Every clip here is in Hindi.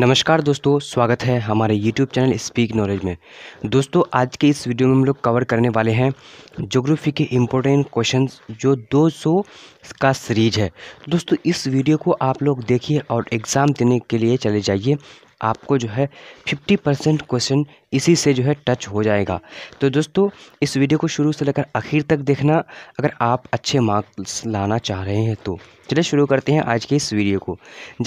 नमस्कार दोस्तों स्वागत है हमारे YouTube चैनल स्पीक नॉलेज में दोस्तों आज के इस वीडियो में हम लोग कवर करने वाले हैं जोग्राफी के इम्पोर्टेंट क्वेश्चंस जो 200 का सीरीज है दोस्तों इस वीडियो को आप लोग देखिए और एग्ज़ाम देने के लिए चले जाइए आपको जो है फिफ्टी परसेंट क्वेश्चन इसी से जो है टच हो जाएगा तो दोस्तों इस वीडियो को शुरू से लेकर आखिर तक देखना अगर आप अच्छे मार्क्स लाना चाह रहे हैं तो चलिए शुरू करते हैं आज के इस वीडियो को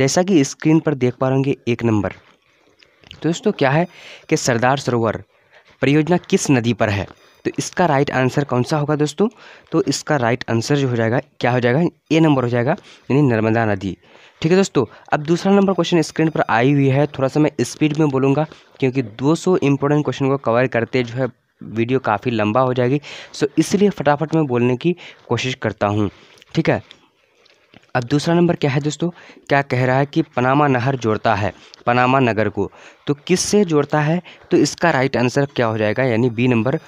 जैसा कि स्क्रीन पर देख पा रहे एक नंबर दोस्तों क्या है कि सरदार सरोवर परियोजना किस नदी पर है तो इसका राइट आंसर कौन सा होगा दोस्तों तो इसका राइट आंसर जो हो जाएगा क्या हो जाएगा ए नंबर हो जाएगा यानी नर्मदा नदी ठीक है दोस्तों अब दूसरा नंबर क्वेश्चन स्क्रीन पर आई हुई है थोड़ा सा मैं स्पीड में बोलूँगा क्योंकि दो इंपॉर्टेंट क्वेश्चन को कवर करते जो है वीडियो काफ़ी लंबा हो जाएगी सो इसलिए फटाफट में बोलने की कोशिश करता हूँ ठीक है अब दूसरा नंबर क्या है दोस्तों क्या कह रहा है कि पनामा नहर जोड़ता है पनामा नगर को तो किस से जोड़ता है तो इसका राइट आंसर क्या हो जाएगा यानी बी नंबर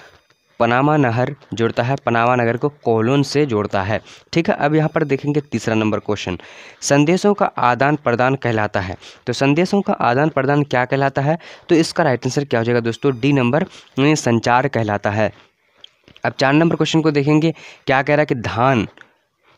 पनामा नहर जोड़ता है पनामा नगर को कोलोन से जोड़ता है ठीक है अब यहाँ पर देखेंगे तीसरा नंबर क्वेश्चन संदेशों का आदान प्रदान कहलाता है तो संदेशों का आदान प्रदान क्या कहलाता है तो इसका राइट आंसर क्या हो जाएगा दोस्तों डी नंबर संचार कहलाता है अब चार नंबर क्वेश्चन को देखेंगे क्या कह रहा है कि धान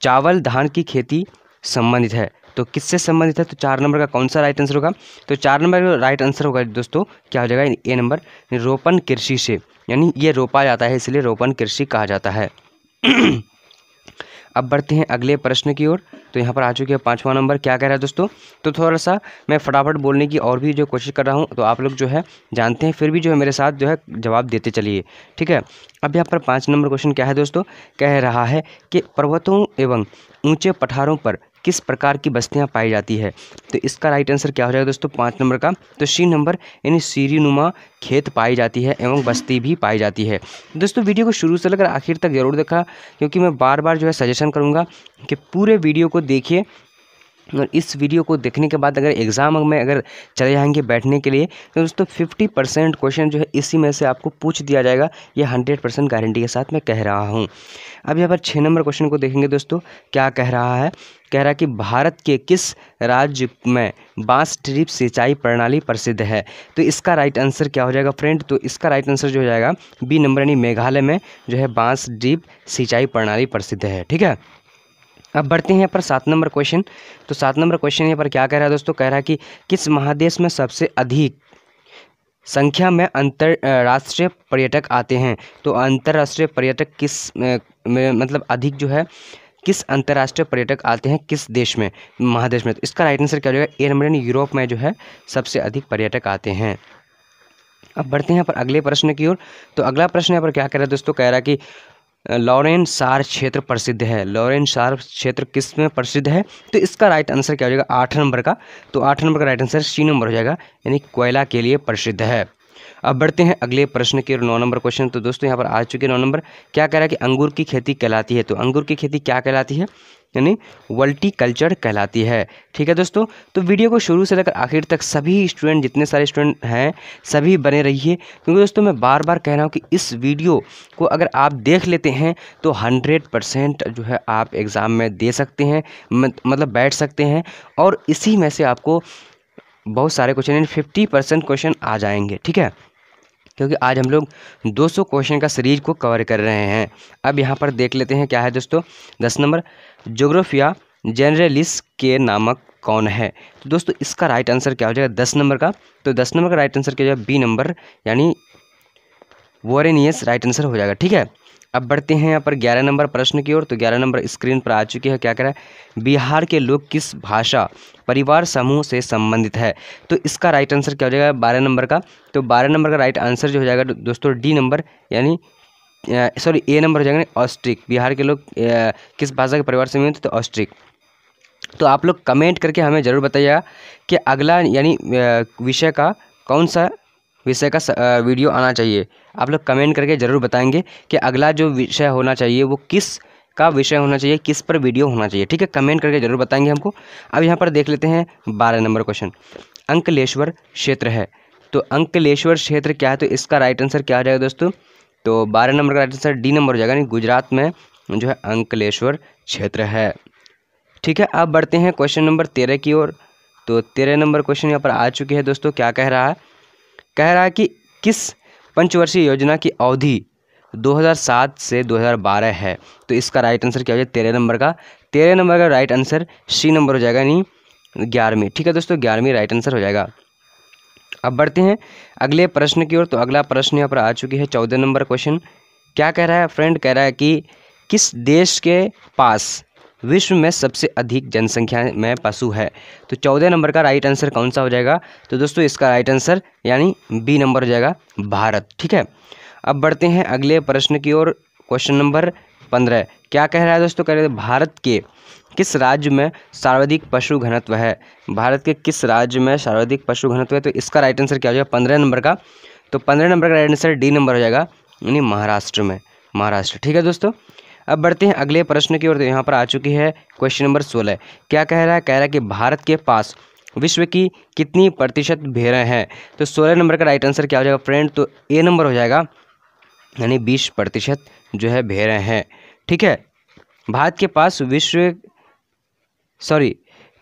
चावल धान की खेती संबंधित है तो किससे संबंधित है तो चार नंबर का कौन सा राइट आंसर होगा तो चार नंबर का राइट आंसर होगा दोस्तों क्या हो जाएगा ए नंबर रोपण कृषि से यानी ये रोपा जाता है इसलिए रोपण कृषि कहा जाता है अब बढ़ते हैं अगले प्रश्न की ओर तो यहाँ पर आ चुके हैं पाँचवा नंबर क्या कह रहा है दोस्तों तो थोड़ा सा मैं फटाफट बोलने की और भी जो कोशिश कर रहा हूँ तो आप लोग जो है जानते हैं फिर भी जो है मेरे साथ जो है जवाब देते चलिए ठीक है अब यहाँ पर पाँच नंबर क्वेश्चन क्या है दोस्तों कह रहा है कि पर्वतों एवं ऊँचे पठारों पर किस प्रकार की बस्तियाँ पाई जाती है तो इसका राइट आंसर क्या हो जाएगा दोस्तों पाँच नंबर का तो सी नंबर यानी सीरीनुमा खेत पाई जाती है एवं बस्ती भी पाई जाती है दोस्तों वीडियो को शुरू से लेकर आखिर तक ज़रूर देखा क्योंकि मैं बार बार जो है सजेशन करूँगा कि पूरे वीडियो को देखिए और इस वीडियो को देखने के बाद अगर एग्ज़ाम में अगर चले जाएंगे बैठने के लिए तो दोस्तों फिफ्टी परसेंट क्वेश्चन जो है इसी में से आपको पूछ दिया जाएगा ये हंड्रेड परसेंट गारंटी के साथ मैं कह रहा हूँ अब यहाँ पर छः नंबर क्वेश्चन को देखेंगे दोस्तों क्या कह रहा है कह रहा है कि भारत के किस राज्य में बांस ट्रिप सिंचाई प्रणाली प्रसिद्ध है तो इसका राइट आंसर क्या हो जाएगा फ्रेंड तो इसका राइट आंसर जो हो जाएगा बी नंबर यानी मेघालय में जो है बांस ड्रिप सिंचाई प्रणाली प्रसिद्ध है ठीक है अब बढ़ते हैं यहाँ पर सात नंबर क्वेश्चन तो सात नंबर क्वेश्चन यहाँ पर क्या कह रहा है दोस्तों कह रहा है कि किस महादेश में सबसे अधिक संख्या में अंतर राष्ट्रीय पर्यटक आते हैं तो अंतर्राष्ट्रीय पर्यटक किस मतलब अधिक जो है किस अंतर्राष्ट्रीय पर्यटक आते हैं किस देश में महादेश में तो इसका राइट आंसर क्या हो जाएगा ए नंबर यूरोप में जो है सबसे अधिक पर्यटक आते हैं अब बढ़ते हैं पर अगले प्रश्न की ओर तो अगला प्रश्न यहाँ पर क्या कह रहा है दोस्तों कह रहा है कि लॉरेन सार क्षेत्र प्रसिद्ध है लॉरेन सार क्षेत्र किस में प्रसिद्ध है तो इसका राइट आंसर क्या हो जाएगा आठ नंबर का तो आठ नंबर का राइट आंसर सी नंबर हो जाएगा यानी कोयला के लिए प्रसिद्ध है अब बढ़ते हैं अगले प्रश्न के नौ नंबर क्वेश्चन तो दोस्तों यहाँ पर आ चुके नौ नंबर क्या कह रहा है कि अंगूर की खेती कहलाती है तो अंगूर की खेती क्या कहलाती है यानी वल्टी कल्चर कहलाती है ठीक है दोस्तों तो वीडियो को शुरू से लेकर आखिर तक सभी स्टूडेंट जितने सारे स्टूडेंट हैं सभी बने रहिए क्योंकि दोस्तों मैं बार बार कह रहा हूँ कि इस वीडियो को अगर आप देख लेते हैं तो हंड्रेड परसेंट जो है आप एग्ज़ाम में दे सकते हैं मतलब बैठ सकते हैं और इसी में से आपको बहुत सारे क्वेश्चन यानी फिफ्टी परसेंट क्वेश्चन आ जाएंगे ठीक है क्योंकि आज हम लोग 200 क्वेश्चन का सीरीज को कवर कर रहे हैं अब यहाँ पर देख लेते हैं क्या है दोस्तों दस नंबर जोग्राफिया जनरलिस के नामक कौन है तो दोस्तों इसका राइट आंसर क्या हो जाएगा दस नंबर का तो दस नंबर का राइट आंसर क्या हो जाएगा बी नंबर यानी वॉरेनियस राइट आंसर हो जाएगा ठीक है अब बढ़ते हैं यहाँ पर ग्यारह नंबर प्रश्न की ओर तो ग्यारह नंबर स्क्रीन पर आ चुकी है क्या कह रहा है बिहार के लोग किस भाषा परिवार समूह से संबंधित है तो इसका राइट आंसर क्या हो जाएगा बारह नंबर का तो बारह नंबर का राइट आंसर जो हो जाएगा दोस्तों डी नंबर यानी सॉरी ए नंबर हो जाएगा ऑस्ट्रिक बिहार के लोग किस भाषा के परिवार से मिलते तो ऑस्ट्रिक तो आप लोग कमेंट करके हमें ज़रूर बताइएगा कि अगला यानी विषय का कौन सा विषय का वीडियो आना चाहिए आप लोग कमेंट करके ज़रूर बताएंगे कि अगला जो विषय होना चाहिए वो किस का विषय होना चाहिए किस पर वीडियो होना चाहिए ठीक है कमेंट करके ज़रूर बताएंगे हमको अब यहाँ पर देख लेते हैं बारह नंबर क्वेश्चन अंकलेश्वर क्षेत्र है तो अंकलेश्वर क्षेत्र क्या है तो इसका राइट आंसर क्या हो जाएगा दोस्तों तो बारह नंबर का राइट आंसर डी नंबर हो जाएगा यानी गुजरात में जो है अंकलेश्वर क्षेत्र है ठीक है अब बढ़ते हैं क्वेश्चन नंबर तेरह की ओर तो तेरह नंबर क्वेश्चन यहाँ पर आ चुके हैं दोस्तों क्या कह रहा है कह रहा है कि किस पंचवर्षीय योजना की अवधि 2007 से 2012 है तो इसका राइट आंसर क्या हो जाएगा तेरह नंबर का तेरह नंबर का राइट आंसर सी नंबर हो जाएगा यानी ग्यारहवीं ठीक है दोस्तों ग्यारहवीं राइट आंसर हो जाएगा अब बढ़ते हैं अगले प्रश्न की ओर तो अगला प्रश्न यहाँ पर आ चुकी है चौदह नंबर क्वेश्चन क्या कह रहा है फ्रेंड कह रहा है कि किस देश के पास विश्व में सबसे अधिक जनसंख्या में पशु है तो चौदह नंबर का राइट आंसर कौन सा हो जाएगा तो दोस्तों इसका राइट आंसर यानी बी नंबर हो जाएगा भारत ठीक है अब बढ़ते हैं अगले प्रश्न की ओर क्वेश्चन नंबर पंद्रह क्या कह रहा है दोस्तों कह रहे भारत के किस राज्य में सर्वाधिक पशु घनत्व है भारत के किस राज्य में सर्वाधिक पशु घनत्व है तो इसका राइट आंसर क्या हो जाएगा पंद्रह नंबर का तो पंद्रह नंबर का राइट आंसर डी नंबर हो जाएगा यानी महाराष्ट्र में महाराष्ट्र ठीक है दोस्तों अब बढ़ते हैं अगले प्रश्न की ओर तो यहाँ पर आ चुकी है क्वेश्चन नंबर सोलह क्या कह रहा है कह रहा है कि भारत के पास विश्व की कितनी प्रतिशत भेड़ें हैं तो सोलह नंबर का राइट आंसर क्या हो जाएगा फ्रेंड तो ए नंबर हो जाएगा यानी बीस प्रतिशत जो है भेड़ें हैं ठीक है भारत के पास विश्व सॉरी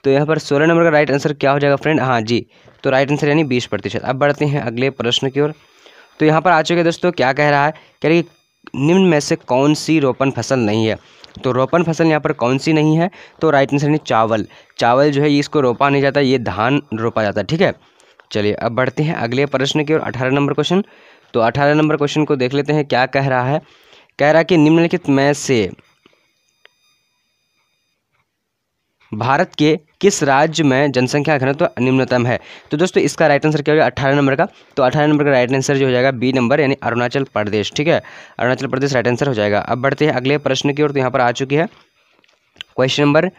तो यहाँ पर सोलह नंबर का राइट आंसर क्या हो जाएगा फ्रेंड हाँ जी तो राइट आंसर यानी बीस प्रतिशत अब बढ़ते हैं अगले प्रश्न की ओर तो यहाँ पर आ चुके दोस्तों क्या कह रहा है कह रही निम्न में से कौन सी रोपण फसल नहीं है तो रोपण फसल यहाँ पर कौन सी नहीं है तो राइट आंसर है चावल चावल जो है इसको रोपा नहीं जाता ये धान रोपा जाता है ठीक है चलिए अब बढ़ते हैं अगले प्रश्न की ओर अठारह नंबर क्वेश्चन तो अठारह नंबर क्वेश्चन को देख लेते हैं क्या कह रहा है कह रहा है कि निम्नलिखित में से भारत के किस राज्य में जनसंख्या घनत्व तो निम्नतम है तो दोस्तों इसका राइट आंसर क्या हो गया अठारह नंबर का तो अठारह नंबर का राइट आंसर जो हो जाएगा बी नंबर यानी अरुणाचल प्रदेश ठीक है अरुणाचल प्रदेश राइट आंसर हो जाएगा अब बढ़ते हैं अगले प्रश्न की ओर तो यहाँ पर आ चुकी है क्वेश्चन नंबर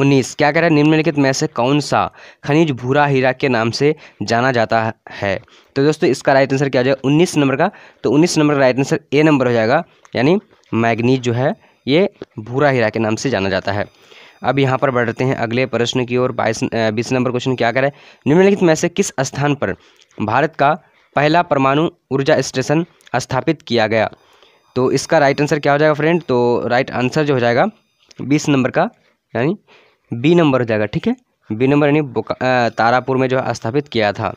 उन्नीस क्या कह रहा है निम्नलिखित में से कौन सा खनिज भूरा हीरा के नाम से जाना जाता है तो दोस्तों इसका राइट आंसर क्या हो जाएगा उन्नीस नंबर का तो उन्नीस नंबर का राइट आंसर ए नंबर हो जाएगा यानी मैगनीज जो है ये भूरा हीरा के नाम से जाना जाता है अब यहाँ पर बढ़ते हैं अगले प्रश्न की ओर बाईस बीस नंबर क्वेश्चन क्या करें निम्नलिखित में से किस स्थान पर भारत का पहला परमाणु ऊर्जा स्टेशन स्थापित किया गया तो इसका राइट आंसर क्या हो जाएगा फ्रेंड तो राइट आंसर जो हो जाएगा बीस नंबर का यानी बी नंबर हो जाएगा ठीक है बी नंबर यानी तारापुर में जो स्थापित किया था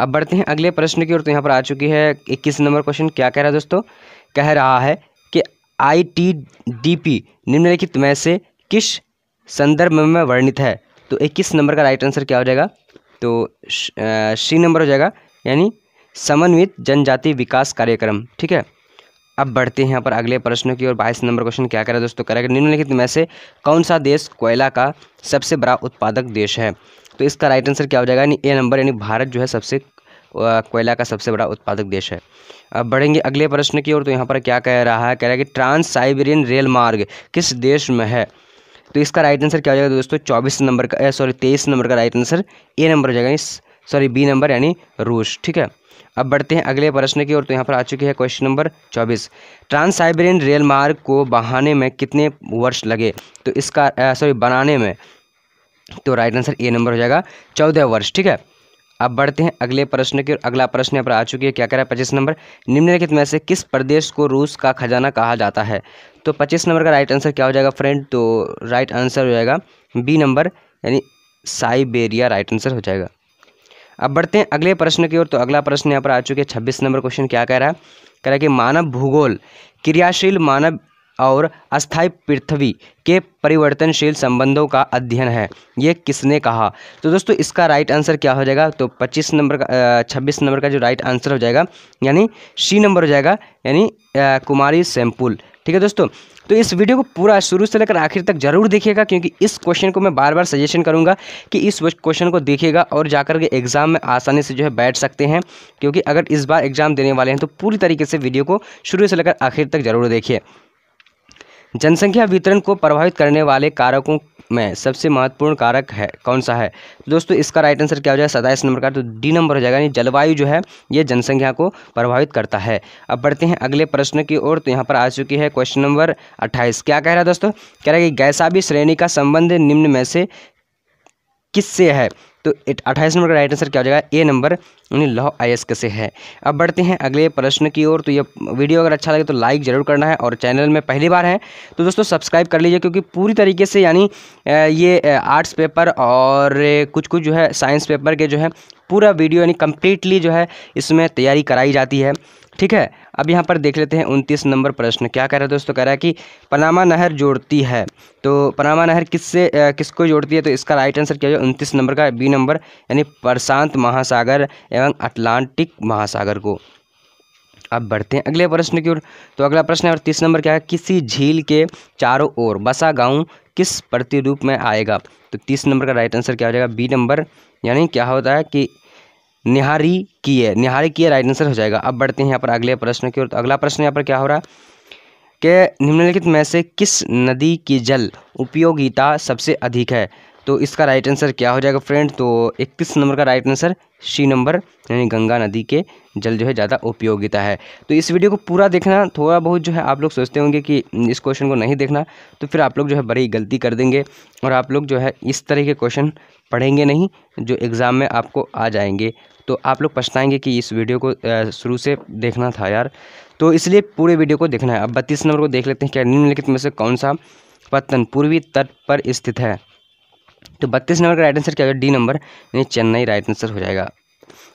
अब बढ़ते हैं अगले प्रश्न की ओर तो यहाँ पर आ चुकी है इक्कीस नंबर क्वेश्चन क्या कह रहा है दोस्तों कह रहा है आई टी डी पी निम्नलिखित में से किस संदर्भ में वर्णित है तो इक्कीस नंबर का राइट आंसर क्या हो जाएगा तो सी नंबर हो जाएगा यानी समन्वित जनजाति विकास कार्यक्रम ठीक है अब बढ़ते हैं यहाँ पर अगले प्रश्नों की ओर बाईस नंबर क्वेश्चन क्या करें दोस्तों करेगा निम्नलिखित में से कौन सा देश कोयला का सबसे बड़ा उत्पादक देश है तो इसका राइट आंसर क्या हो जाएगा यानी ए नंबर यानी भारत जो है सबसे कोयला का सबसे बड़ा उत्पादक देश है अब बढ़ेंगे अगले प्रश्न की ओर तो यहाँ पर क्या कह रहा है कह रहा है कि ट्रांस साइबेरियन रेल मार्ग किस देश में है तो इसका राइट आंसर क्या हो जाएगा दोस्तों चौबीस नंबर का सॉरी तेईस नंबर का राइट आंसर ए नंबर हो जाएगा सॉरी बी नंबर यानी रूस ठीक है अब बढ़ते हैं अगले प्रश्न की ओर तो यहाँ पर आ चुकी है क्वेश्चन नंबर चौबीस ट्रांस साइबेरियन रेल मार्ग को बहाने में कितने वर्ष लगे तो इसका सॉरी बनाने में तो राइट आंसर ए नंबर हो जाएगा चौदह वर्ष ठीक है अब बढ़ते हैं अगले प्रश्न की अगला प्रश्न यहाँ पर आ चुकी है क्या कह रहा है पच्चीस नंबर निम्नलिखित में से किस प्रदेश को रूस का खजाना कहा जाता है तो पच्चीस नंबर का राइट आंसर क्या हो जाएगा फ्रेंड तो राइट आंसर हो जाएगा बी नंबर यानी साइबेरिया राइट आंसर हो जाएगा अब बढ़ते हैं अगले प्रश्न की ओर तो अगला प्रश्न यहाँ पर आ चुके हैं छब्बीस नंबर क्वेश्चन क्या कह रहा है कह रहा है कि मानव भूगोल क्रियाशील मानव और अस्थायी पृथ्वी के परिवर्तनशील संबंधों का अध्ययन है ये किसने कहा तो दोस्तों इसका राइट आंसर क्या हो जाएगा तो 25 नंबर का छब्बीस नंबर का जो राइट आंसर हो जाएगा यानी सी नंबर हो जाएगा यानी कुमारी सैम्पुल ठीक है दोस्तों तो इस वीडियो को पूरा शुरू से लेकर आखिर तक जरूर देखिएगा क्योंकि इस क्वेश्चन को मैं बार बार सजेशन करूंगा कि इस क्वेश्चन को देखिएगा और जाकर के एग्ज़ाम में आसानी से जो है बैठ सकते हैं क्योंकि अगर इस बार एग्ज़ाम देने वाले हैं तो पूरी तरीके से वीडियो को शुरू से लेकर आखिर तक जरूर देखिए जनसंख्या वितरण को प्रभावित करने वाले कारकों में सबसे महत्वपूर्ण कारक है कौन सा है दोस्तों इसका राइट आंसर क्या हो जाएगा सताईस नंबर का तो डी नंबर हो जाएगा यानी जलवायु जो है ये जनसंख्या को प्रभावित करता है अब बढ़ते हैं अगले प्रश्न की ओर तो यहाँ पर आ चुकी है क्वेश्चन नंबर अट्ठाईस क्या कह रहा है दोस्तों कह रहा है कि गैसाबी श्रेणी का संबंध निम्न में से किससे है तो अट्ठाईस नंबर का राइट आंसर क्या हो जाएगा ए नंबर यानी लॉ आई से है अब बढ़ते हैं अगले प्रश्न की ओर तो ये वीडियो अगर अच्छा लगे तो लाइक ज़रूर करना है और चैनल में पहली बार है तो दोस्तों सब्सक्राइब कर लीजिए क्योंकि पूरी तरीके से यानी ये आर्ट्स पेपर और कुछ कुछ जो है साइंस पेपर के जो है पूरा वीडियो यानी कम्प्लीटली जो है इसमें तैयारी कराई जाती है ठीक है अब यहाँ पर देख लेते हैं उनतीस नंबर प्रश्न क्या कह रहा है दोस्तों कह रहा है कि पनामा नहर जोड़ती है तो पनामा नहर किससे किसको जोड़ती है तो इसका राइट आंसर क्या है उनतीस नंबर का बी नंबर यानी प्रशांत महासागर एवं अटलांटिक महासागर को अब बढ़ते हैं अगले प्रश्न की ओर तो अगला प्रश्न है और तीस नंबर क्या है किसी झील के चारों ओर बसा गांव किस प्रतिरूप में आएगा तो तीस नंबर का राइट आंसर क्या हो जाएगा बी नंबर यानी क्या होता है कि निहारी की है निहारी की है राइट आंसर हो जाएगा अब बढ़ते हैं यहाँ पर अगले प्रश्न की ओर तो अगला प्रश्न यहाँ पर क्या हो रहा है कि निम्नलिखित में से किस नदी की जल उपयोगिता सबसे अधिक है तो इसका राइट आंसर क्या हो जाएगा फ्रेंड तो इकतीस नंबर का राइट आंसर सी नंबर यानी गंगा नदी के जल जो है ज़्यादा उपयोगिता है तो इस वीडियो को पूरा देखना थोड़ा बहुत जो है आप लोग सोचते होंगे कि इस क्वेश्चन को नहीं देखना तो फिर आप लोग जो है बड़ी गलती कर देंगे और आप लोग जो है इस तरह के क्वेश्चन पढ़ेंगे नहीं जो एग्ज़ाम में आपको आ जाएंगे तो आप लोग पछताएंगे कि इस वीडियो को शुरू से देखना था यार तो इसलिए पूरे वीडियो को देखना है अब बत्तीस नंबर को देख लेते हैं क्या निम्नलिखित में से कौन सा पत्तन पूर्वी तट पर स्थित है तो बत्तीस नंबर का राइट आंसर क्या होगा डी नंबर यानी चेन्नई राइट आंसर हो जाएगा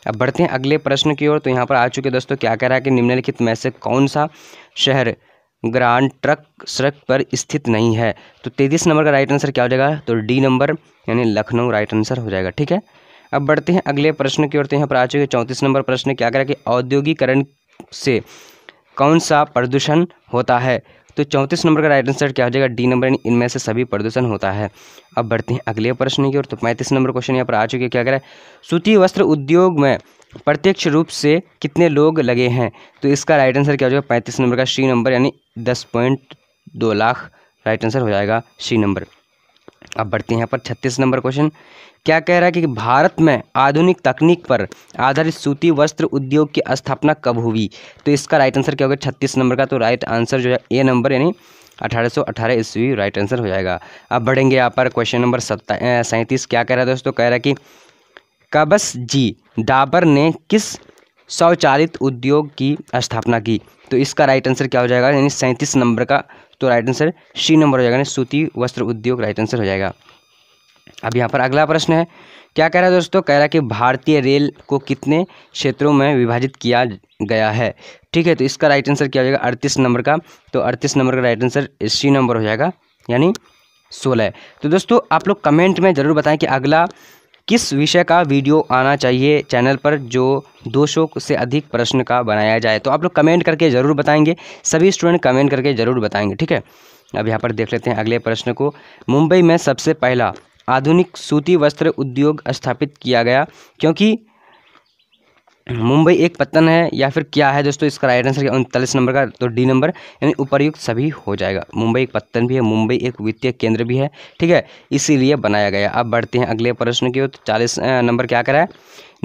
अब बढ़ते हैं अगले प्रश्न की ओर तो यहाँ पर आ चुके दोस्तों क्या कह रहा है कि निम्नलिखित में से कौन सा शहर ग्रांड ट्रक सड़क पर स्थित नहीं है तो तैंतीस नंबर का राइट आंसर क्या हो जाएगा तो डी नंबर यानी लखनऊ राइट आंसर हो जाएगा ठीक है अब बढ़ते हैं अगले प्रश्न की ओर तो यहाँ पर आ चुके चौंतीस नंबर प्रश्न क्या करें कि औद्योगिकरण से कौन सा प्रदूषण होता है तो चौंतीस नंबर का राइट आंसर क्या हो जाएगा डी नंबर यानी इनमें से सभी प्रदूषण होता है अब बढ़ते हैं अगले प्रश्न की ओर तो पैंतीस नंबर क्वेश्चन यहाँ पर आ चुके क्या करें सूती वस्त्र उद्योग में प्रत्यक्ष रूप से कितने लोग लगे हैं तो इसका राइट आंसर क्या हो जाएगा पैंतीस नंबर का सी नंबर यानी दस पॉइंट दो लाख राइट आंसर हो जाएगा सी नंबर अब बढ़ते हैं यहाँ पर छत्तीस नंबर क्वेश्चन क्या कह रहा है कि भारत में आधुनिक तकनीक पर आधारित सूती वस्त्र उद्योग की स्थापना कब हुई तो इसका राइट आंसर क्या होगा छत्तीस नंबर का तो राइट आंसर जो है ए नंबर यानी अठारह सौ अठारह ईस्वी राइट आंसर हो जाएगा अब बढ़ेंगे यहाँ पर क्वेश्चन नंबर सत्ता सैंतीस क्या कह रहा है दोस्तों कह रहा है कि कबस जी डाबर ने किस स्वचालित उद्योग की स्थापना की तो इसका राइट आंसर क्या हो जाएगा यानी सैंतीस नंबर का तो राइट आंसर सी नंबर हो जाएगा यानी सूती वस्त्र उद्योग राइट आंसर हो जाएगा अब यहाँ पर अगला प्रश्न है क्या कह रहा है दोस्तों कह रहा है कि भारतीय रेल को कितने क्षेत्रों में विभाजित किया गया है ठीक है तो इसका राइट आंसर क्या हो जाएगा अड़तीस नंबर का तो अड़तीस नंबर का राइट आंसर सी नंबर हो जाएगा यानी सोलह तो दोस्तों आप लोग कमेंट में ज़रूर बताएं कि अगला किस विषय का वीडियो आना चाहिए चैनल पर जो दो से अधिक प्रश्न का बनाया जाए तो आप लोग कमेंट करके ज़रूर बताएंगे सभी स्टूडेंट कमेंट करके ज़रूर बताएंगे ठीक है अब यहाँ पर देख लेते हैं अगले प्रश्न को मुंबई में सबसे पहला आधुनिक सूती वस्त्र उद्योग स्थापित किया गया क्योंकि मुंबई एक पत्तन है या फिर क्या है दोस्तों इसका राइट आंसर उनतालीस नंबर का तो डी नंबर यानी उपरयुक्त सभी हो जाएगा मुंबई एक पत्तन भी है मुंबई एक वित्तीय केंद्र भी है ठीक है इसीलिए बनाया गया अब बढ़ते हैं अगले प्रश्न की ओर तो चालीस नंबर क्या करा है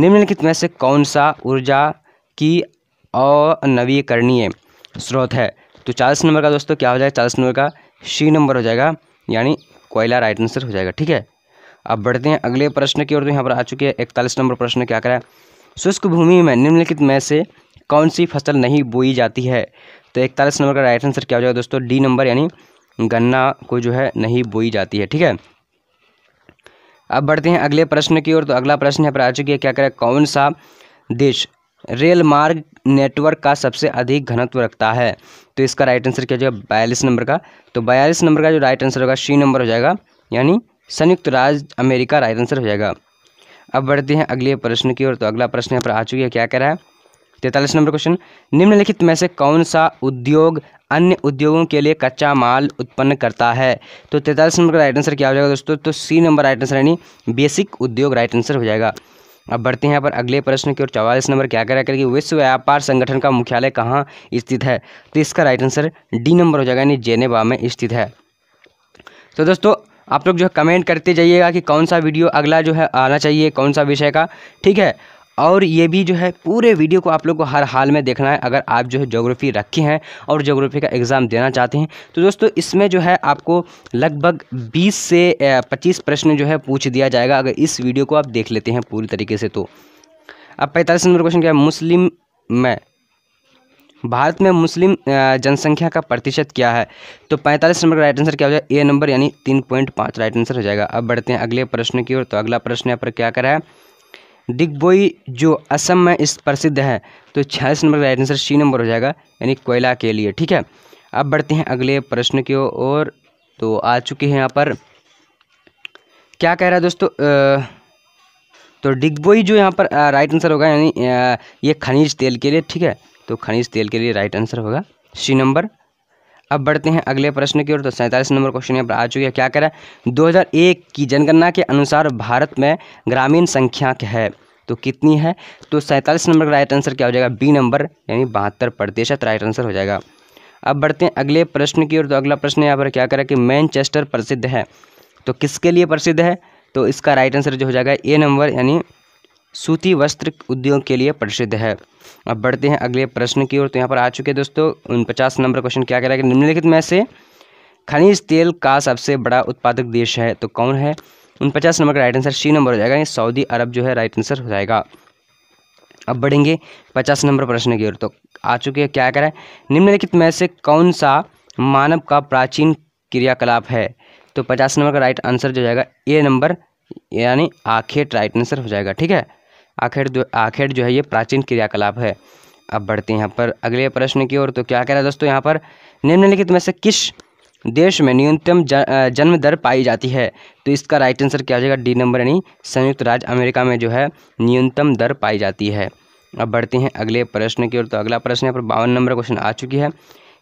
निम्नलिखित में से कौन सा ऊर्जा की अनवीकरणीय स्रोत है तो चालीस नंबर का दोस्तों क्या हो जाएगा चालीस नंबर का सी नंबर हो जाएगा यानी कोयला राइट आंसर हो जाएगा ठीक है अब बढ़ते हैं अगले प्रश्न की ओर तो यहाँ पर आ चुके हैं इकतालीस नंबर प्रश्न क्या करा है शुष्क भूमि में निम्नलिखित में से कौन सी फसल नहीं बोई जाती है तो इकतालीस नंबर का राइट आंसर क्या हो जाएगा दोस्तों डी नंबर यानी गन्ना को जो है नहीं बोई जाती है ठीक है अब बढ़ते हैं अगले प्रश्न की ओर तो अगला प्रश्न है पर आ चुकी है क्या करें कौन सा देश रेल मार्ग नेटवर्क का सबसे अधिक घनत्व रखता है तो इसका राइट आंसर क्या हो जाएगा बयालीस नंबर का तो बयालीस नंबर का जो राइट आंसर होगा सी नंबर हो जाएगा यानी संयुक्त राज्य अमेरिका राइट आंसर हो जाएगा अब बढ़ते हैं अगले प्रश्न की ओर तो अगला प्रश्न यहाँ पर आ चुकी है क्या कह रहा है तैतालीस नंबर क्वेश्चन निम्नलिखित में से कौन सा उद्योग अन्य उद्योगों के लिए कच्चा माल उत्पन्न करता है तो तैतालीस नंबर का राइट आंसर क्या हो जाएगा दोस्तों तो सी नंबर राइट आंसर यानी बेसिक उद्योग राइट आंसर हो जाएगा अब बढ़ते हैं यहाँ पर अगले प्रश्न की ओर चौवालीस नंबर क्या कह है कि विश्व व्यापार संगठन का मुख्यालय कहाँ स्थित है तो इसका राइट आंसर डी नंबर हो जाएगा यानी जेनेवा में स्थित है तो दोस्तों आप लोग जो है कमेंट करते जाइएगा कि कौन सा वीडियो अगला जो है आना चाहिए कौन सा विषय का ठीक है और ये भी जो है पूरे वीडियो को आप लोग को हर हाल में देखना है अगर आप जो है जोग्राफ़ी रखी हैं और जोग्राफ़ी का एग्ज़ाम देना चाहते हैं तो दोस्तों इसमें जो है आपको लगभग 20 से 25 प्रश्न जो है पूछ दिया जाएगा अगर इस वीडियो को आप देख लेते हैं पूरी तरीके से तो अब पैंतालीस नंबर क्वेश्चन क्या है मुस्लिम में भारत में मुस्लिम जनसंख्या का प्रतिशत क्या है तो 45 नंबर का राइट आंसर क्या हो जाएगा ए नंबर यानी तीन पॉइंट पाँच राइट आंसर हो जाएगा अब बढ़ते हैं अगले प्रश्न की ओर तो अगला प्रश्न यहाँ पर क्या करा है दिग्बोई जो असम में इस प्रसिद्ध है तो छियालीस नंबर का राइट आंसर सी नंबर हो जाएगा यानी कोयला के लिए ठीक है अब बढ़ते हैं अगले प्रश्न की ओर तो आ चुके हैं यहाँ पर क्या कह रहा है दोस्तों तो डिग्बोई जो यहाँ पर राइट आंसर होगा यानी ये खनिज तेल के लिए ठीक है तो खनिज तेल के लिए राइट आंसर होगा सी नंबर अब बढ़ते हैं अगले प्रश्न की ओर तो सैंतालीस नंबर क्वेश्चन यहाँ पर आ चुके हैं क्या कह रहा है 2001 की जनगणना के अनुसार भारत में ग्रामीण संख्या है तो कितनी है तो सैंतालीस नंबर का राइट आंसर क्या हो जाएगा बी नंबर यानी बहत्तर प्रतिशत राइट आंसर हो जाएगा अब बढ़ते हैं अगले प्रश्न की ओर तो अगला प्रश्न यहाँ पर क्या करें कि मैनचेस्टर प्रसिद्ध है तो किसके लिए प्रसिद्ध है तो इसका राइट आंसर जो हो जाएगा ए नंबर यानी सूती वस्त्र उद्योग के लिए प्रसिद्ध है अब बढ़ते हैं अगले प्रश्न की ओर तो यहाँ पर आ चुके हैं दोस्तों पचास नंबर क्वेश्चन क्या कह करेगा निम्नलिखित में से खनिज तेल का सबसे बड़ा उत्पादक देश है तो कौन है उन पचास नंबर का राइट आंसर सी नंबर हो जाएगा यानी सऊदी अरब जो है राइट आंसर हो जाएगा अब बढ़ेंगे पचास नंबर प्रश्न की ओर तो आ चुके हैं क्या है निम्नलिखित में से कौन सा मानव का प्राचीन क्रियाकलाप है तो पचास नंबर का राइट आंसर जो जाएगा ए नंबर यानी आखेट राइट आंसर हो जाएगा ठीक है आखिर जो आखिर जो है ये प्राचीन क्रियाकलाप है अब बढ़ते हैं यहाँ पर अगले प्रश्न की ओर तो क्या कह रहा है दोस्तों यहाँ पर निम्नलिखित में से किस देश में न्यूनतम जन्म दर पाई जाती है तो इसका राइट आंसर क्या हो जाएगा डी नंबर यानी संयुक्त राज्य अमेरिका में जो है न्यूनतम दर पाई जाती है अब बढ़ते हैं अगले प्रश्न की ओर तो अगला प्रश्न यहाँ पर बावन नंबर क्वेश्चन आ चुकी है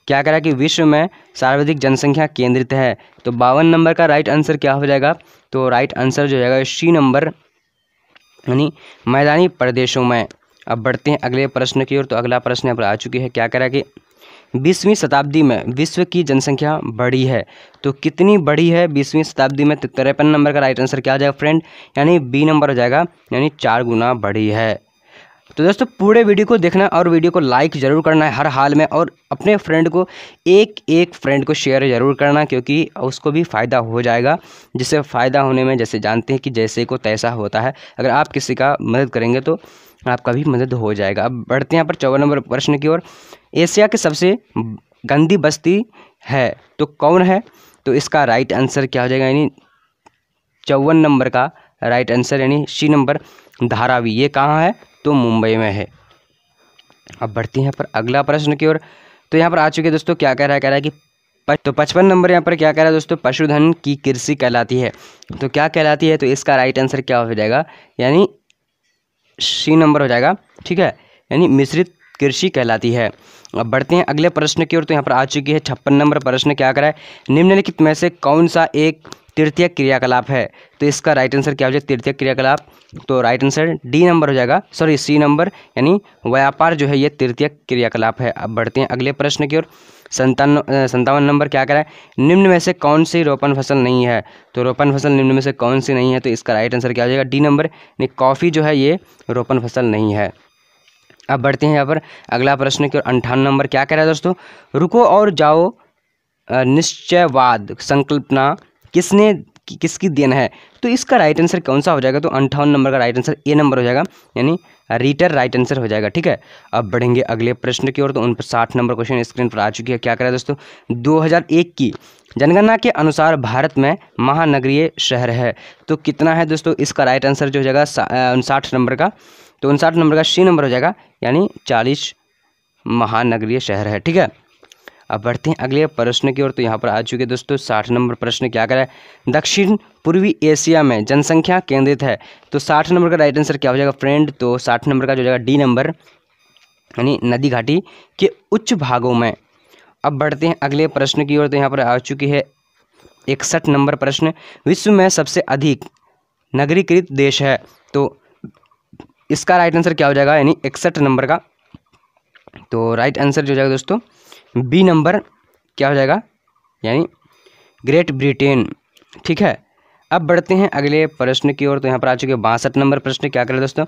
क्या कह रहा है कि विश्व में सर्वाधिक जनसंख्या केंद्रित है तो बावन नंबर का राइट आंसर क्या हो जाएगा तो राइट आंसर जो जाएगा सी नंबर यानी मैदानी प्रदेशों में अब बढ़ते हैं अगले प्रश्न की ओर तो अगला प्रश्न यहाँ पर आ चुकी है क्या करा कि बीसवीं शताब्दी में विश्व की जनसंख्या बढ़ी है तो कितनी बढ़ी है बीसवीं शताब्दी में तिरपन नंबर का राइट आंसर क्या आ जाएगा फ्रेंड यानी बी नंबर हो जाएगा यानी चार गुना बढ़ी है तो दोस्तों पूरे वीडियो को देखना और वीडियो को लाइक ज़रूर करना है हर हाल में और अपने फ्रेंड को एक एक फ्रेंड को शेयर ज़रूर करना क्योंकि उसको भी फ़ायदा हो जाएगा जिससे फ़ायदा होने में जैसे जानते हैं कि जैसे को तैसा होता है अगर आप किसी का मदद करेंगे तो आपका भी मदद हो जाएगा अब बढ़ते यहाँ पर चौवन नंबर प्रश्न की ओर एशिया की सबसे गंदी बस्ती है तो कौन है तो इसका राइट आंसर क्या हो जाएगा यानी चौवन नंबर का राइट आंसर यानी सी नंबर धारावी ये कहाँ है तो मुंबई में है अब बढ़ती हैं यहाँ पर अगला प्रश्न की ओर तो यहाँ पर आ चुके दोस्तों क्या कह रहा है कह रहा है कि तो पचपन नंबर यहाँ पर क्या कह रहा है दोस्तों पशुधन की कृषि कहलाती है तो क्या कहलाती है तो इसका राइट आंसर क्या हो जाएगा यानी सी नंबर हो जाएगा ठीक है यानी मिश्रित कृषि कहलाती है अब बढ़ते हैं अगले प्रश्न की ओर तो यहाँ पर आ चुकी है छप्पन नंबर प्रश्न क्या कर रहा है निम्नलिखित में से कौन सा एक तृतीय क्रियाकलाप है तो इसका राइट आंसर क्या हो जाएगा तृतीय क्रियाकलाप तो राइट आंसर डी नंबर हो जाएगा सॉरी सी नंबर यानी व्यापार जो है ये तृतीय क्रियाकलाप है अब बढ़ते हैं अगले प्रश्न की ओर संतान संतावन नंबर क्या करा है निम्न में से कौन सी रोपण फसल नहीं है तो रोपण फसल निम्न में से कौन सी नहीं है तो इसका राइट आंसर क्या हो जाएगा डी नंबर यानी कॉफ़ी जो है ये रोपण फसल नहीं है अब बढ़ते हैं यहाँ पर अगला प्रश्न की ओर अंठावन नंबर क्या कह रहा है दोस्तों रुको और जाओ निश्चयवाद संकल्पना किसने कि, किसकी देन है तो इसका राइट आंसर कौन सा हो जाएगा तो अंठावन नंबर का राइट आंसर ए नंबर हो जाएगा यानी रीटर राइट आंसर हो जाएगा ठीक है अब बढ़ेंगे अगले प्रश्न की ओर तो उन पर साठ नंबर क्वेश्चन स्क्रीन पर आ चुकी है क्या करें दोस्तों 2001 की जनगणना के अनुसार भारत में महानगरीय शहर है तो कितना है दोस्तों इसका राइट आंसर जो हो जाएगा उनसाठ नंबर का तो उनसाठ नंबर का सी नंबर हो जाएगा यानी चालीस महानगरीय शहर है ठीक है अब बढ़ते हैं अगले प्रश्न की ओर तो यहाँ पर आ चुके दोस्तों साठ नंबर प्रश्न क्या करें दक्षिण पूर्वी एशिया में जनसंख्या केंद्रित है तो साठ नंबर का राइट आंसर क्या हो जाएगा फ्रेंड तो साठ नंबर का जो जाएगा डी नंबर यानी नदी घाटी के उच्च भागों में अब बढ़ते हैं अगले प्रश्न की ओर तो यहाँ पर आ चुकी है इकसठ नंबर प्रश्न विश्व में सबसे अधिक नगरीकृत देश है तो इसका राइट आंसर क्या हो जाएगा यानी इकसठ नंबर का तो राइट आंसर जो जाएगा दोस्तों बी नंबर क्या हो जाएगा यानी ग्रेट ब्रिटेन ठीक है अब बढ़ते हैं अगले प्रश्न की ओर तो यहाँ पर आ चुके हैं बासठ नंबर प्रश्न क्या करें दोस्तों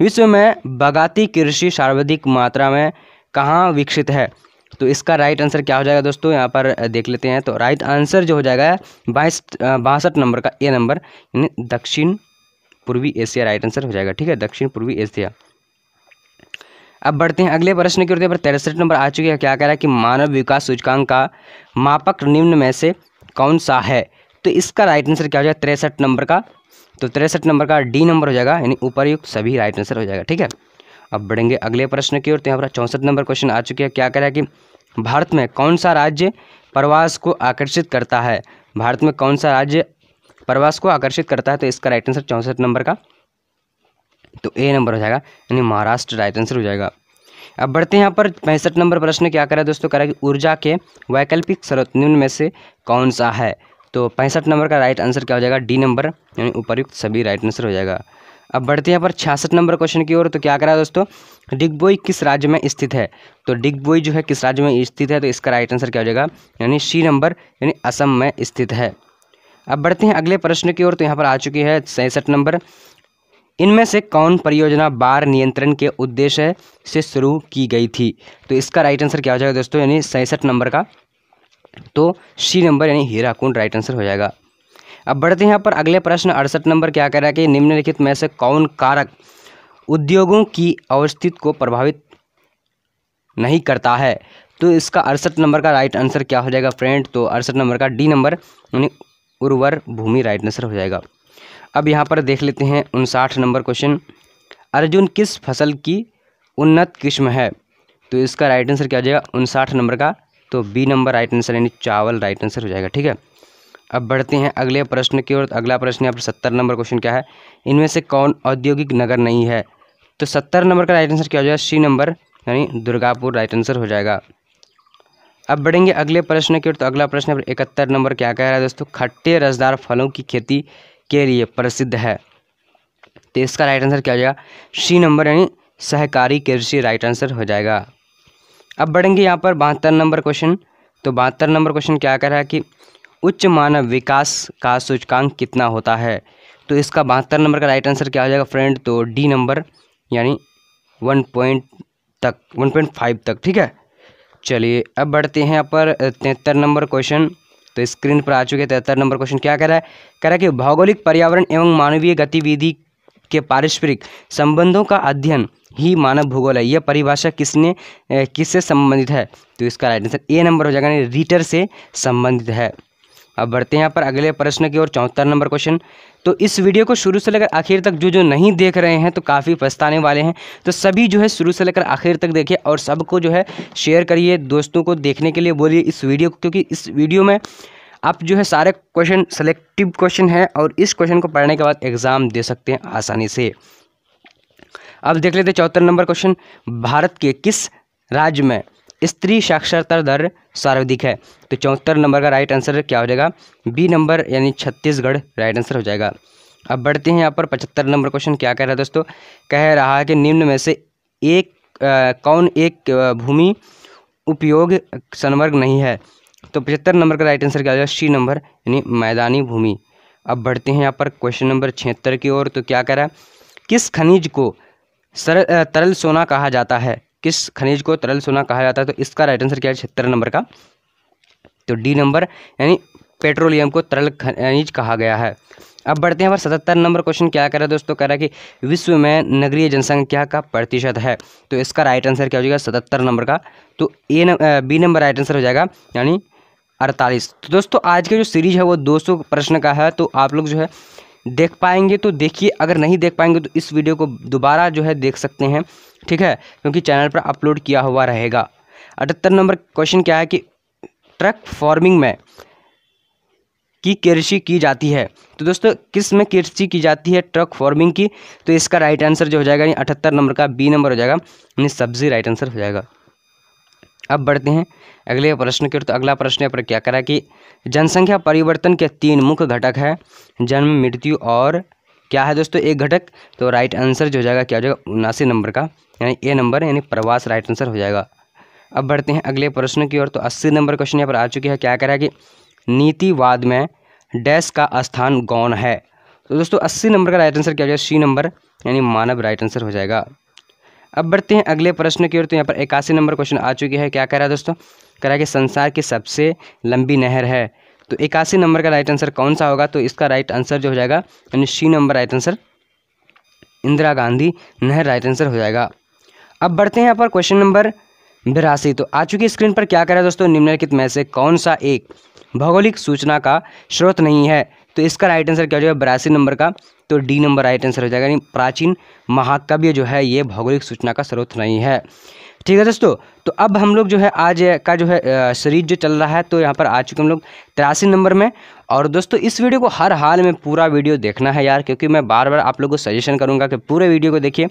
विश्व में बगाती कृषि सर्वाधिक मात्रा में कहाँ विकसित है तो इसका राइट आंसर क्या हो जाएगा दोस्तों यहाँ पर देख लेते हैं तो राइट आंसर जो हो जाएगा बाईस बासठ नंबर का ए नंबर यानी दक्षिण पूर्वी एशिया राइट आंसर हो जाएगा ठीक है दक्षिण पूर्वी एशिया अब बढ़ते हैं अगले प्रश्न की ओर पर तिरसठ नंबर आ चुके हैं क्या कह रहा है कि मानव विकास सूचकांक का मापक निम्न में से कौन सा है तो इसका राइट आंसर क्या हो जाएगा तिरसठ नंबर का तो तिरसठ नंबर का डी नंबर हो जाएगा यानी उपरयुक्त सभी राइट आंसर हो जाएगा ठीक है अब बढ़ेंगे अगले प्रश्न की ओर तो यहाँ पर चौंसठ नंबर क्वेश्चन आ चुके हैं क्या कह रहा है कि भारत में कौन सा राज्य प्रवास को आकर्षित करता है भारत में कौन सा राज्य प्रवास को आकर्षित करता है तो इसका राइट आंसर चौंसठ नंबर का तो ए नंबर हो जाएगा यानी महाराष्ट्र राइट आंसर हो जाएगा अब बढ़ते हैं यहाँ पर पैंसठ नंबर प्रश्न क्या करा दोस्तों करा कि ऊर्जा के वैकल्पिक स्रोत निम्न में से कौन सा है तो पैंसठ नंबर का राइट आंसर क्या हो जाएगा डी नंबर यानी उपरयुक्त सभी राइट आंसर हो जाएगा अब बढ़ते हैं यहाँ पर छियासठ नंबर क्वेश्चन की ओर तो क्या करा दोस्तों डिगबोई किस राज्य में स्थित है तो डिगबोई जो है किस राज्य में स्थित है तो इसका राइट आंसर क्या हो जाएगा यानी सी नंबर यानी असम में स्थित है अब बढ़ते हैं अगले प्रश्न की ओर तो यहाँ पर आ चुकी है सैंसठ नंबर इनमें से कौन परियोजना बार नियंत्रण के उद्देश्य से शुरू की गई थी तो इसका राइट आंसर क्या हो जाएगा दोस्तों यानी सैंसठ नंबर का तो सी नंबर यानी हीराकुंड राइट आंसर हो जाएगा अब बढ़ते हैं यहाँ पर अगले प्रश्न अड़सठ नंबर क्या कह रहा है कि निम्नलिखित में से कौन कारक उद्योगों की अवस्थित को प्रभावित नहीं करता है तो इसका अड़सठ नंबर का राइट आंसर क्या हो जाएगा फ्रेंड तो अड़सठ नंबर का डी नंबर यानी उर्वर भूमि राइट आंसर हो जाएगा अब यहाँ पर देख लेते हैं उनसाठ नंबर क्वेश्चन अर्जुन किस फसल की उन्नत किस्म है तो इसका राइट आंसर क्या हो जाएगा उनसाठ नंबर का तो बी नंबर राइट आंसर यानी चावल राइट आंसर हो जाएगा ठीक है अब बढ़ते हैं अगले प्रश्न की ओर अगला प्रश्न यहाँ पर सत्तर नंबर क्वेश्चन क्या है इनमें से कौन औद्योगिक नगर नहीं है तो सत्तर नंबर का राइट आंसर क्या हो जाएगा सी नंबर यानी दुर्गापुर राइट आंसर हो जाएगा अब बढ़ेंगे अगले प्रश्न की ओर तो अगला प्रश्न इकहत्तर नंबर क्या कह रहा है दोस्तों खट्टे रसदार फलों की खेती के लिए प्रसिद्ध है तो इसका राइट आंसर क्या हो जाएगा सी नंबर यानी सहकारी कृषि राइट आंसर हो जाएगा अब बढ़ेंगे यहाँ पर बहत्तर नंबर क्वेश्चन तो बहत्तर नंबर क्वेश्चन क्या कह रहा है कि उच्च मानव विकास का सूचकांक कितना होता है तो इसका बहत्तर नंबर का राइट आंसर क्या हो जाएगा फ्रेंड तो डी नंबर यानी वन पॉइंट तक वन पॉइंट फाइव तक ठीक है चलिए अब बढ़ते हैं यहाँ पर तिहत्तर नंबर क्वेश्चन तो स्क्रीन पर आ चुके तिहत्तर नंबर क्वेश्चन क्या कह रहा है कह रहा है कि भौगोलिक पर्यावरण एवं मानवीय गतिविधि के पारस्परिक संबंधों का अध्ययन ही मानव भूगोल है यह परिभाषा किसने किससे संबंधित है तो इसका राइट आंसर ए नंबर हो जाएगा रीटर से संबंधित है अब बढ़ते हैं यहाँ पर अगले प्रश्न की ओर चौहत्तर नंबर क्वेश्चन तो इस वीडियो को शुरू से लेकर आखिर तक जो जो नहीं देख रहे हैं तो काफ़ी पछताने वाले हैं तो सभी जो है शुरू से लेकर आखिर तक देखिए और सबको जो है शेयर करिए दोस्तों को देखने के लिए बोलिए इस वीडियो को क्योंकि इस वीडियो में आप जो है सारे क्वेश्चन सेलेक्टिव क्वेश्चन है और इस क्वेश्चन को पढ़ने के बाद एग्ज़ाम दे सकते हैं आसानी से अब देख लेते चौहत्तर नंबर क्वेश्चन भारत के किस राज्य में स्त्री साक्षरता दर सर्वाधिक है तो चौहत्तर नंबर का राइट आंसर क्या हो जाएगा बी नंबर यानी छत्तीसगढ़ राइट आंसर हो जाएगा अब बढ़ते हैं यहाँ पर पचहत्तर नंबर क्वेश्चन क्या कह रहा है दोस्तों कह रहा है कि निम्न में से एक आ, कौन एक भूमि उपयोग संवर्ग नहीं है तो पचहत्तर नंबर का राइट आंसर क्या हो जाएगा सी नंबर यानी मैदानी भूमि अब बढ़ते हैं यहाँ पर क्वेश्चन नंबर छिहत्तर की ओर तो क्या कह रहा है किस खनिज को सर तरल सोना कहा जाता है किस खनिज को तरल सोना कहा जाता है तो इसका राइट आंसर क्या है छिहत्तर नंबर का तो डी नंबर यानी पेट्रोलियम को तरल खनिज कहा गया है अब बढ़ते हैं हमारे सतहत्तर नंबर क्वेश्चन क्या कह रहा है दोस्तों कह रहा है कि विश्व में नगरीय जनसंख्या का प्रतिशत है तो इसका राइट आंसर क्या हो जाएगा सतहत्तर नंबर का तो ए न, बी नंबर राइट आंसर हो जाएगा यानी अड़तालीस तो दोस्तों आज का जो सीरीज है वो दो प्रश्न का है तो आप लोग जो है देख पाएंगे तो देखिए अगर नहीं देख पाएंगे तो इस वीडियो को दोबारा जो है देख सकते हैं ठीक है क्योंकि चैनल पर अपलोड किया हुआ रहेगा अठहत्तर नंबर क्वेश्चन क्या है कि ट्रक फार्मिंग में की कृषि की जाती है तो दोस्तों किस में कृषि की जाती है ट्रक फार्मिंग की तो इसका राइट आंसर जो हो जाएगा यानी अठहत्तर नंबर का बी नंबर हो जाएगा यानी सब्जी राइट आंसर हो जाएगा अब बढ़ते हैं अगले प्रश्न के तो अगला प्रश्न पर क्या करा कि जनसंख्या परिवर्तन के तीन मुख्य घटक है जन्म मृत्यु और क्या है दोस्तों एक घटक तो राइट आंसर जो हो जाएगा क्या हो जाएगा उनासी नंबर का यानी ए नंबर यानी प्रवास राइट आंसर हो जाएगा अब बढ़ते हैं अगले प्रश्न की ओर तो अस्सी नंबर क्वेश्चन यहाँ पर आ चुके हैं क्या करा कि नीतिवाद में डैश का स्थान गौन है तो दोस्तों अस्सी नंबर का राइट आंसर क्या हो जाएगा सी नंबर यानी मानव राइट आंसर हो जाएगा अब बढ़ते हैं अगले प्रश्न की ओर तो यहाँ पर इक्यासी नंबर क्वेश्चन आ चुकी है क्या कह रहा है दोस्तों करा कि संसार की सबसे लंबी नहर है तो इक्यासी नंबर का राइट आंसर कौन सा होगा तो इसका राइट आंसर जो हो जाएगा यानी C number right answer Indira Gandhi नहर राइट आंसर हो जाएगा अब बढ़ते हैं यहाँ पर क्वेश्चन नंबर बिरासी तो आ चुकी स्क्रीन पर क्या करें दोस्तों निम्नलिखित में से कौन सा एक भौगोलिक सूचना का स्रोत नहीं है तो इसका राइट आंसर क्या हो जाएगा बिरासी नंबर का तो डी नंबर राइट आंसर हो जाएगा यानी प्राचीन महाकाव्य जो है ये भौगोलिक सूचना का स्रोत नहीं है ठीक है दोस्तों तो अब हम लोग जो है आज का जो है सीरीज जो चल रहा है तो यहाँ पर आ चुके हम लोग तिरासी नंबर में और दोस्तों इस वीडियो को हर हाल में पूरा वीडियो देखना है यार क्योंकि मैं बार बार आप लोग को सजेशन करूँगा कि पूरे वीडियो को देखिए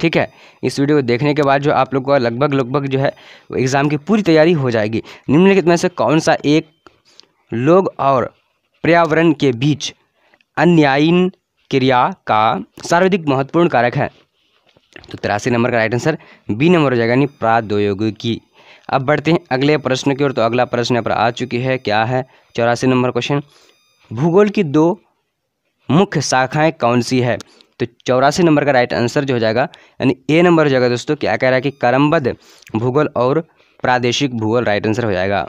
ठीक है इस वीडियो को देखने के बाद जो आप लोग का लगभग लगभग जो है एग्ज़ाम की पूरी तैयारी हो जाएगी निम्नलिखित में से कौन सा एक लोग और पर्यावरण के बीच अन्यायीन क्रिया का सर्वाधिक महत्वपूर्ण कारक है तो तिरासी नंबर का राइट आंसर बी नंबर हो जाएगा यानी प्रादोयोगिकी अब बढ़ते हैं अगले प्रश्न की ओर तो अगला प्रश्न यहाँ पर आ चुकी है क्या है चौरासी नंबर क्वेश्चन भूगोल की दो मुख्य शाखाएं कौन सी है तो चौरासी नंबर का राइट आंसर जो हो जाएगा यानी ए नंबर हो जाएगा दोस्तों क्या कह रहा है कि क्रमबद्ध भूगोल और प्रादेशिक भूगोल राइट आंसर हो जाएगा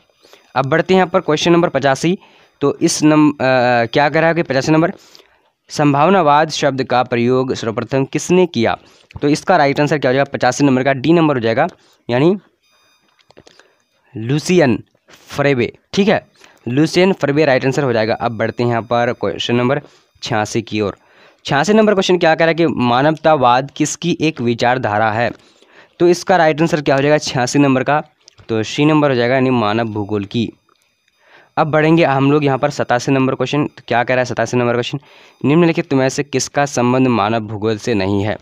अब बढ़ते हैं यहाँ पर क्वेश्चन नंबर पचासी तो इस नंबर क्या कह रहा है कि पचासी नंबर संभावनावाद शब्द का प्रयोग सर्वप्रथम किसने किया तो इसका राइट आंसर क्या हो जाएगा पचासी नंबर का डी नंबर हो जाएगा यानी लूसियन फ्रेबे ठीक है लूसियन फ्रेबे राइट आंसर हो जाएगा अब बढ़ते हैं यहाँ पर क्वेश्चन नंबर छियासी की ओर छियासी नंबर क्वेश्चन क्या कह रहा है कि मानवतावाद किसकी एक विचारधारा है तो इसका राइट आंसर क्या हो जाएगा छियासी नंबर का तो सी नंबर हो जाएगा यानी मानव भूगोल की अब बढ़ेंगे हम लोग यहाँ पर सतासी नंबर क्वेश्चन तो क्या कह रहा है सतासी नंबर क्वेश्चन निम्नलिखित में से किसका संबंध मानव भूगोल से नहीं है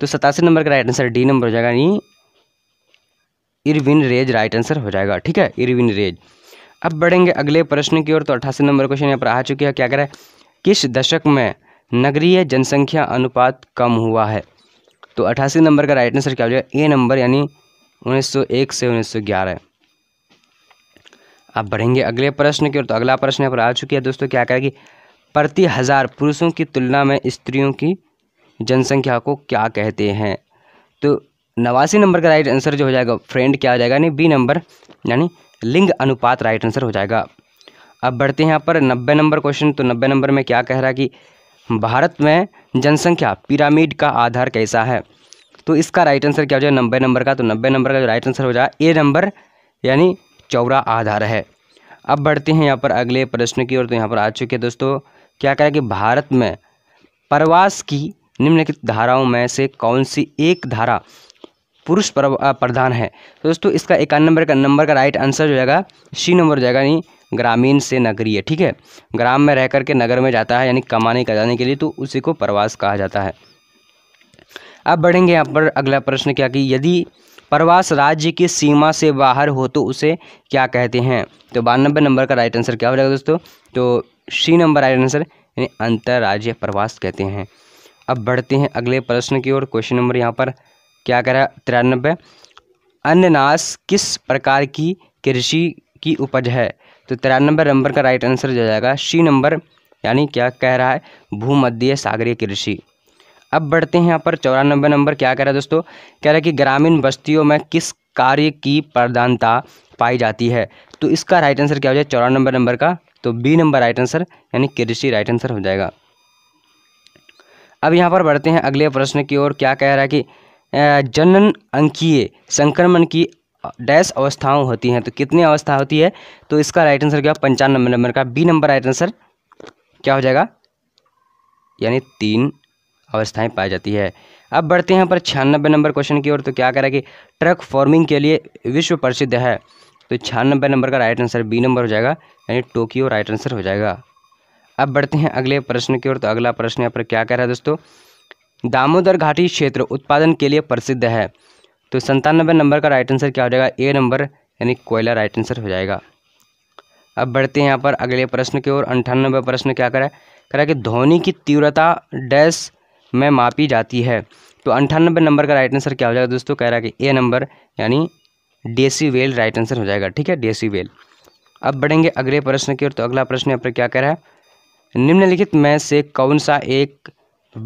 तो सतासी नंबर का राइट आंसर डी नंबर हो जाएगा यानी इरविन रेज राइट आंसर हो जाएगा ठीक है इरविन रेज अब बढ़ेंगे अगले प्रश्न की ओर तो अट्ठासी नंबर क्वेश्चन यहाँ पर आ चुके हैं क्या कह रहा है किस दशक में नगरीय जनसंख्या अनुपात कम हुआ है तो अट्ठासी नंबर का राइट आंसर क्या हो जाएगा ए नंबर यानी उन्नीस से उन्नीस अब बढ़ेंगे अगले प्रश्न की ओर तो अगला प्रश्न यहाँ पर आ चुकी है दोस्तों क्या कहेगी प्रति हज़ार पुरुषों की तुलना में स्त्रियों की जनसंख्या को क्या कहते हैं तो नवासी नंबर का राइट आंसर जो हो जाएगा फ्रेंड क्या हो जाएगा यानी बी नंबर यानी लिंग अनुपात राइट आंसर हो जाएगा अब बढ़ते हैं यहाँ पर नब्बे नंबर क्वेश्चन तो नब्बे नंबर में क्या कह रहा है कि भारत में जनसंख्या पिरामिड का आधार कैसा है तो इसका राइट आंसर क्या हो जाएगा नब्बे नंबर का तो नब्बे नंबर का जो राइट आंसर हो जाएगा ए नंबर यानी चौरा आधार है अब बढ़ते हैं यहाँ पर अगले प्रश्न की ओर तो यहाँ पर आ चुके हैं दोस्तों क्या कहें कि भारत में प्रवास की निम्नलिखित धाराओं में से कौन सी एक धारा पुरुष प्रधान है तो दोस्तों इसका एक नंबर का नंबर का राइट आंसर हो जाएगा सी नंबर जाएगा यानी ग्रामीण से नगरीय ठीक है ग्राम में रह करके नगर में जाता है यानी कमाने का जाने के लिए तो उसी को प्रवास कहा जाता है अब बढ़ेंगे यहाँ पर अगला प्रश्न क्या कि यदि प्रवास राज्य की सीमा से बाहर हो तो उसे क्या कहते हैं तो बानबे नंबर का राइट आंसर क्या हो जाएगा दोस्तों तो सी नंबर राइट आंसर यानी अंतर्राज्य प्रवास कहते हैं अब बढ़ते हैं अगले प्रश्न की ओर क्वेश्चन नंबर यहाँ पर क्या कह रहा है तिरानबे अन्नास किस प्रकार की कृषि की उपज है तो तिरानबे नंबर का राइट आंसर जो जाएगा सी नंबर यानी क्या कह रहा है भूमध्य सागरीय कृषि अब बढ़ते हैं यहाँ पर चौरानबे नंबर क्या कह रहा है दोस्तों कह रहा है कि ग्रामीण बस्तियों में किस कार्य की प्रधानता पाई जाती है तो इसका राइट आंसर क्या हो जाए चौरानबे नंबर का तो बी नंबर राइट आंसर यानी कृषि राइट आंसर हो जाएगा अब यहाँ पर बढ़ते हैं अगले प्रश्न की ओर क्या कह रहा है कि जनन अंकीय संक्रमण की डैश अवस्थाओं होती हैं तो कितनी अवस्था होती है तो इसका राइट आंसर क्या पंचानवे नंबर का बी नंबर राइट आंसर क्या हो जाएगा यानी तीन अवस्थाएं पाई जाती है अब बढ़ते हैं यहाँ पर छियानबे नंबर क्वेश्चन की ओर तो क्या करें कि ट्रक फॉर्मिंग के लिए विश्व प्रसिद्ध है तो छियानबे नंबर का राइट आंसर बी नंबर हो जाएगा यानी टोक्यो राइट आंसर हो जाएगा अब बढ़ते हैं अगले प्रश्न की ओर तो अगला प्रश्न यहाँ पर क्या कह रहा है दोस्तों दामोदर घाटी क्षेत्र उत्पादन के लिए प्रसिद्ध है तो संतानबे नंबर का राइट आंसर क्या हो जाएगा ए नंबर यानी कोयला राइट आंसर हो जाएगा अब बढ़ते हैं यहाँ पर अगले प्रश्न की ओर अंठानबे प्रश्न क्या करा करा कि ध्वनि की तीव्रता डैश में मापी जाती है तो अंठानबे नंबर का राइट आंसर क्या हो जाएगा दोस्तों कह रहा है कि ए नंबर यानी वेल राइट आंसर हो जाएगा ठीक है वेल अब बढ़ेंगे अगले प्रश्न की ओर तो अगला प्रश्न यहाँ पर क्या कह रहा है निम्नलिखित में से कौन सा एक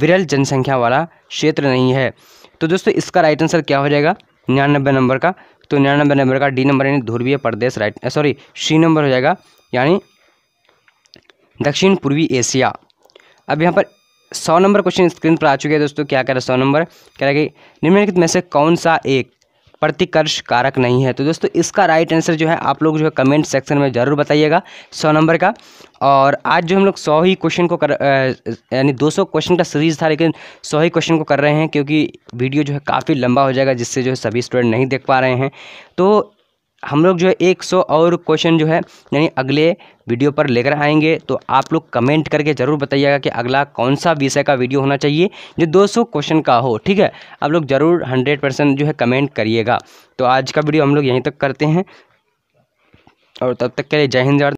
विरल जनसंख्या वाला क्षेत्र नहीं है तो दोस्तों इसका राइट आंसर क्या हो जाएगा निन्यानबे नंबर का तो निन्यानबे नंबर का डी नंबर यानी ध्रुवीय प्रदेश राइट सॉरी सी नंबर हो जाएगा यानी दक्षिण पूर्वी एशिया अब यहाँ पर सौ नंबर क्वेश्चन स्क्रीन पर आ चुके हैं दोस्तों क्या कह रहा है सौ नंबर कह रहा है कि निम्नलिखित में से कौन सा एक प्रतिकर्ष कारक नहीं है तो दोस्तों इसका राइट आंसर जो है आप लोग जो है कमेंट सेक्शन में ज़रूर बताइएगा सौ नंबर का और आज जो हम लोग सौ ही क्वेश्चन को कर यानी दो सौ क्वेश्चन का सीरीज़ था लेकिन सौ ही क्वेश्चन को कर रहे हैं क्योंकि वीडियो जो है काफ़ी लंबा हो जाएगा जिससे जो है सभी स्टूडेंट नहीं देख पा रहे हैं तो हम लोग जो है 100 और क्वेश्चन जो है यानी अगले वीडियो पर लेकर आएंगे तो आप लोग कमेंट करके ज़रूर बताइएगा कि अगला कौन सा विषय का वीडियो होना चाहिए जो 200 क्वेश्चन का हो ठीक है आप लोग ज़रूर 100 परसेंट जो है कमेंट करिएगा तो आज का वीडियो हम लोग यहीं तक करते हैं और तब तक के लिए जय हिंद